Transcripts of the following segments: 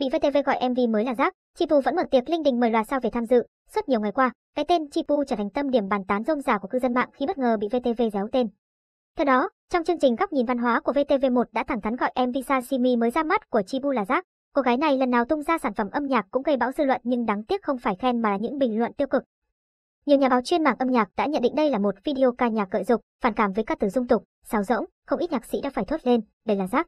bị VTV gọi MV mới là rác, Chipu vẫn mở tiệc linh đình mời loạt sao về tham dự. Suốt nhiều ngày qua, cái tên Chipu trở thành tâm điểm bàn tán rôm rả của cư dân mạng khi bất ngờ bị VTV déo tên. Theo đó, trong chương trình góc nhìn văn hóa của VTV1 đã thẳng thắn gọi MV Sashimi mới ra mắt của Chipu là rác. Cô gái này lần nào tung ra sản phẩm âm nhạc cũng gây bão dư luận nhưng đáng tiếc không phải khen mà là những bình luận tiêu cực. Nhiều nhà báo chuyên mảng âm nhạc đã nhận định đây là một video ca nhạc cợi dục, phản cảm với các từ dung tục, sáo rỗng, không ít nhạc sĩ đã phải thốt lên, đây là rác.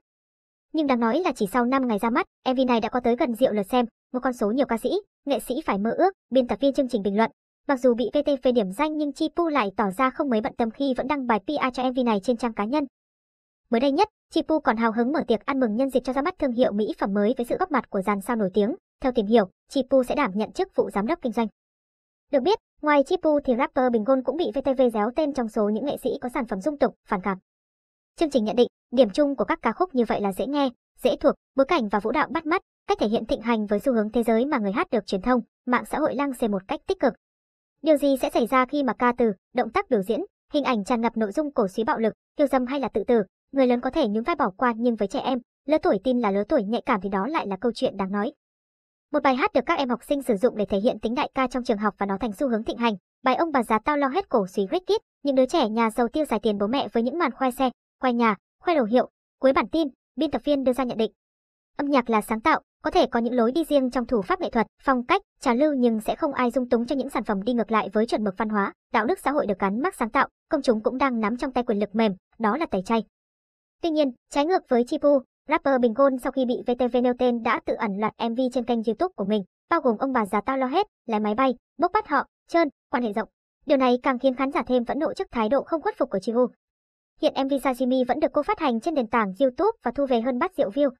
Nhưng đáng nói là chỉ sau 5 ngày ra mắt, MV này đã có tới gần triệu lượt xem, một con số nhiều ca sĩ, nghệ sĩ phải mơ ước, biên tập viên chương trình bình luận. Mặc dù bị VTV điểm danh nhưng Chi Pu lại tỏ ra không mấy bận tâm khi vẫn đăng bài PR cho MV này trên trang cá nhân. Mới đây nhất, Chi Pu còn hào hứng mở tiệc ăn mừng nhân dịp cho ra mắt thương hiệu mỹ phẩm mới với sự góp mặt của dàn sao nổi tiếng. Theo tìm hiểu, Chi Pu sẽ đảm nhận chức vụ giám đốc kinh doanh. Được biết, ngoài Chi Pu thì rapper Bình Gôn cũng bị VTV déo tên trong số những nghệ sĩ có sản phẩm dung tục, phản cảm. Chương trình nhận định, Điểm chung của các ca khúc như vậy là dễ nghe, dễ thuộc, bối cảnh và vũ đạo bắt mắt, cách thể hiện thịnh hành với xu hướng thế giới mà người hát được truyền thông, mạng xã hội lăng xê một cách tích cực. Điều gì sẽ xảy ra khi mà ca từ, động tác biểu diễn, hình ảnh tràn ngập nội dung cổ suý bạo lực, tiêu dâm hay là tự tử? Người lớn có thể nhún vai bỏ qua nhưng với trẻ em, lứa tuổi tin là lứa tuổi nhạy cảm thì đó lại là câu chuyện đáng nói. Một bài hát được các em học sinh sử dụng để thể hiện tính đại ca trong trường học và nó thành xu hướng thịnh hành. Bài ông bà già tao lo hết cổ suý huyết kít, những đứa trẻ nhà giàu tiêu xài tiền bố mẹ với những màn khoe xe, khoe nhà, Khoe đồ hiệu, cuối bản tin, biên tập viên đưa ra nhận định. Âm nhạc là sáng tạo, có thể có những lối đi riêng trong thủ pháp nghệ thuật, phong cách, trào lưu nhưng sẽ không ai dung túng cho những sản phẩm đi ngược lại với chuẩn mực văn hóa, đạo đức xã hội được gắn mác sáng tạo, công chúng cũng đang nắm trong tay quyền lực mềm, đó là tẩy chay. Tuy nhiên, trái ngược với Chipu, rapper Bình Gôn sau khi bị VTV nêu tên đã tự ẩn loạt MV trên kênh YouTube của mình, bao gồm ông bà già tao lo hết, lái máy bay, bốc bắt họ, trơn, quan hệ rộng. Điều này càng khiến khán giả thêm phẫn nộ trước thái độ không khuất phục của Chipu, Hiện MV Sajimi vẫn được cô phát hành trên nền tảng YouTube và thu về hơn bát rượu view.